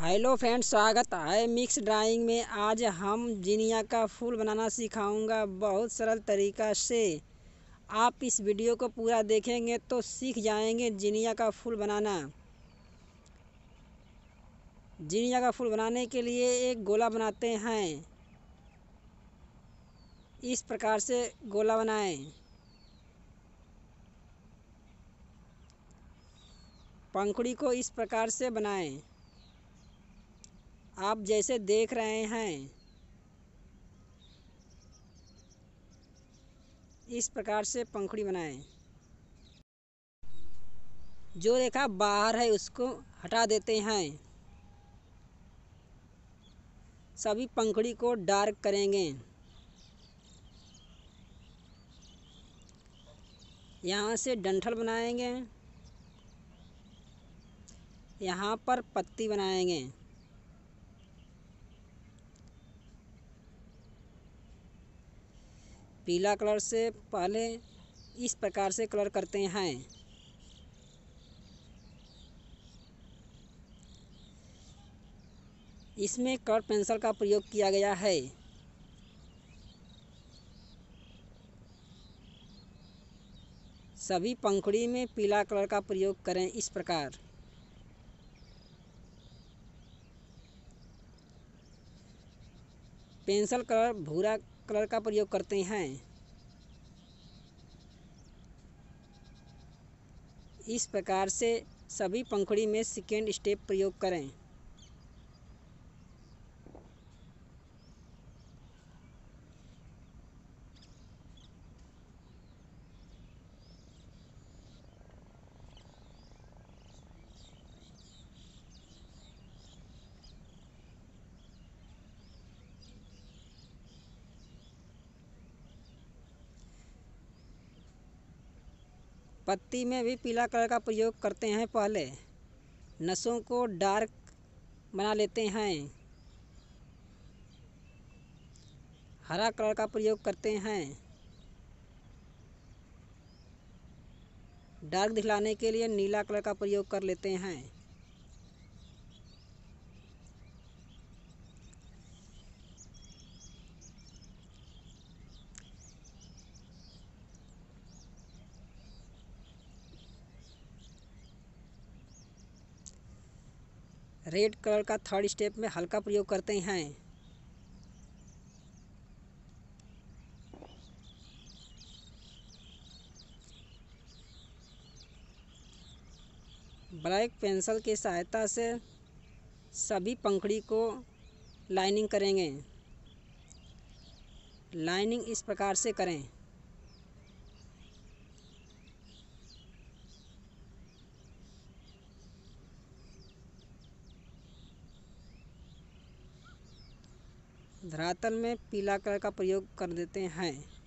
hello friends स्वागत है mix drawing में आज हम जिनिया का फूल बनाना सिखाऊंगा बहुत सरल तरीका से आप इस वीडियो को पूरा देखेंगे तो सीख जाएंगे जिनिया का फूल बनाना जिनिया का फूल बनाने के लिए एक गोला बनाते हैं इस प्रकार से गोला बनाएं पंखुड़ी को इस प्रकार से बनाएं आप जैसे देख रहे हैं इस प्रकार से पंखुड़ी बनाएं जो रेखा बाहर है उसको हटा देते हैं सभी पंखुड़ी को डार्क करेंगे यहाँ से डंठल बनाएंगे यहाँ पर पत्ती बनाएंगे पीला कलर से पहले इस प्रकार से कलर करते हैं इसमें कलर पेंसिल का प्रयोग किया गया है सभी पंखुड़ी में पीला कलर का प्रयोग करें इस प्रकार पेंसिल कलर भूरा कलर का प्रयोग करते हैं इस प्रकार से सभी पंखुड़ी में सेकेंड स्टेप प्रयोग करें पत्ती में भी पीला कलर का प्रयोग करते हैं पहले नसों को डार्क बना लेते हैं हरा कलर का प्रयोग करते हैं डार्क दिखलाने के लिए नीला कलर का प्रयोग कर लेते हैं रेड कलर का थर्ड स्टेप में हल्का प्रयोग करते हैं ब्लैक पेंसिल की सहायता से सभी पंखड़ी को लाइनिंग करेंगे लाइनिंग इस प्रकार से करें धरातल में पीला कलर का प्रयोग कर देते हैं